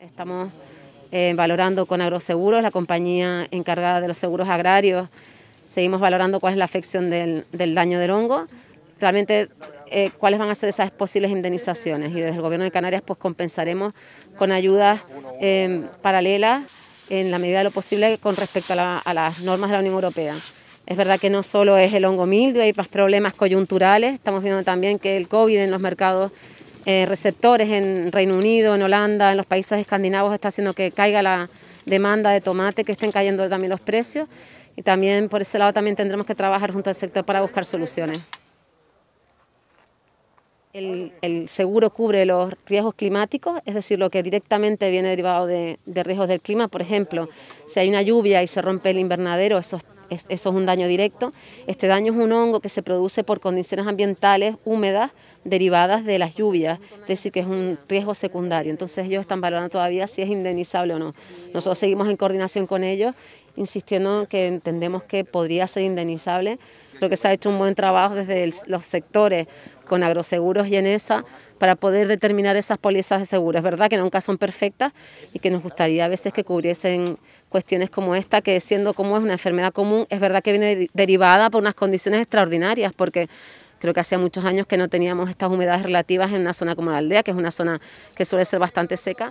Estamos eh, valorando con Agroseguros, la compañía encargada de los seguros agrarios, seguimos valorando cuál es la afección del, daño del hongo, realmente eh, cuáles van a ser esas posibles indemnizaciones y desde el Gobierno de Canarias pues compensaremos con ayudas eh, paralelas en la medida de lo posible con respecto a, las normas de la Unión Europea. Es verdad que no solo es el hongo mildio, hay más problemas coyunturales, estamos viendo también que el COVID en los mercados eh, receptores en Reino Unido, en Holanda, en los países escandinavos, está haciendo que caiga la demanda de tomate, que estén cayendo también los precios. Y también por ese lado también tendremos que trabajar junto al sector para buscar soluciones. El, seguro cubre los riesgos climáticos, es decir, lo que directamente viene derivado de, de riesgos del clima. Por ejemplo, si hay una lluvia y se rompe el invernadero, esos eso es un daño directo. Este daño es un hongo que se produce por condiciones ambientales húmedas derivadas de las lluvias, es decir, que es un riesgo secundario. Entonces ellos están valorando todavía si es indemnizable o no. Nosotros seguimos en coordinación con ellos insistiendo que entendemos que podría ser indemnizable. Creo que se ha hecho un buen trabajo desde los sectores con agroseguros y en esa para poder determinar esas pólizas de seguro. Es verdad que nunca son perfectas y que nos gustaría a veces que cubriesen cuestiones como esta, que siendo como es una enfermedad común, es verdad que viene derivada por unas condiciones extraordinarias, porque creo que hacía muchos años que no teníamos estas humedades relativas en una zona como la aldea, que es una zona que suele ser bastante seca.